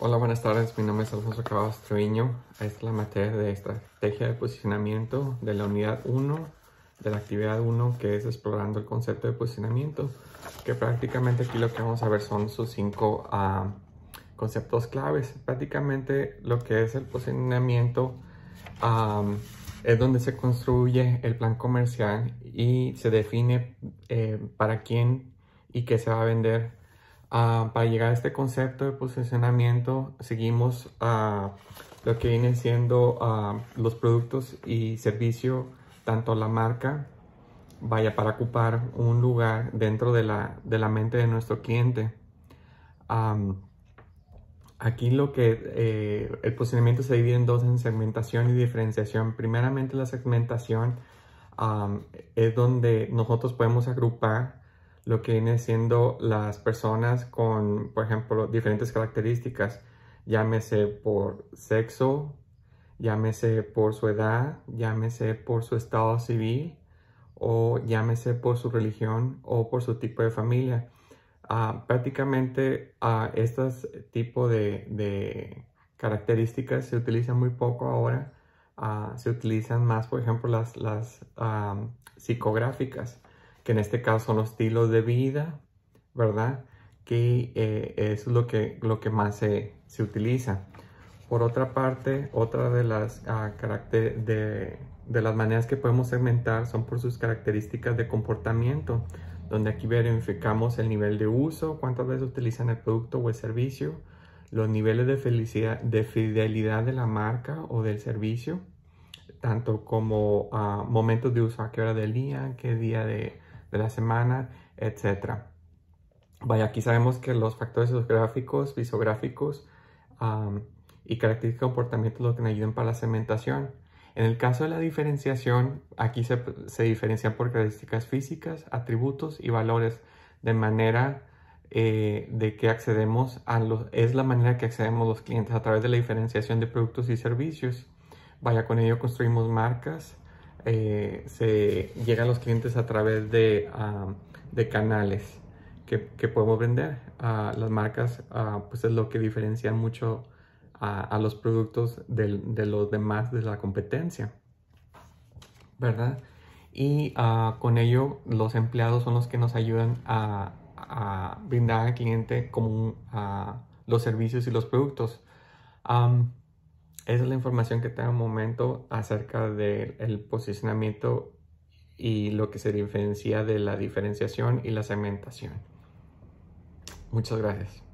Hola, buenas tardes. Mi nombre es Alfonso Cavazos Treviño. Esta es la materia de estrategia de posicionamiento de la unidad 1 de la actividad 1 que es explorando el concepto de posicionamiento que prácticamente aquí lo que vamos a ver son sus cinco ah, conceptos claves prácticamente lo que es el posicionamiento ah, es donde se construye el plan comercial y se define eh, para quién y qué se va a vender Ah, para llegar a este concepto de posicionamiento, seguimos ah, lo que vienen siendo ah, los productos y servicio, tanto la marca, vaya para ocupar un lugar dentro de la, mente de nuestro cliente. aquí lo que eh, el posicionamiento se divide en dos, en segmentación y diferenciación. Primeramente la segmentación es donde nosotros podemos agrupar lo que viene siendo las personas con, por ejemplo, diferentes características, llámese por sexo, llámese por su edad, llámese por su estado civil o llámese por su religión o por su tipo de familia. Ah, prácticamente uh, estos tipos de, características se utilizan muy poco ahora. Ah, se utilizan más, por ejemplo, las, las psicográficas que en este caso son los estilos de vida, ¿verdad? Que eh, es lo que, lo que más se, se, utiliza. Por otra parte, otra de las, uh, de, de las maneras que podemos segmentar son por sus características de comportamiento, donde aquí verificamos el nivel de uso, cuántas veces utilizan el producto o el servicio, los niveles de, felicidad, de fidelidad de la marca o del servicio, tanto como a ah, momentos de uso, a qué hora del día, qué día de, de la semana, etcétera. Vaya, aquí sabemos que los factores geográficos, visográficos y características de comportamiento lo que nos ayudan para la segmentación. En el caso de la diferenciación, aquí se, se diferencian por características físicas, atributos y valores, de manera eh, de que accedemos a los, es la manera que accedemos los clientes a través de la diferenciación de productos y servicios. Vaya, con ello construimos marcas, eh, se llegan los clientes a través de, canales que, podemos vender. Ah, las marcas ah, pues es lo que diferencia mucho a, los productos de los demás de la competencia. ¿Verdad? Y ah, con ello los empleados son los que nos ayudan a, brindar al cliente como los servicios y los productos. Esa es la información que tengo en momento acerca del posicionamiento y lo que se diferencia de la diferenciación y la segmentación. Muchas gracias.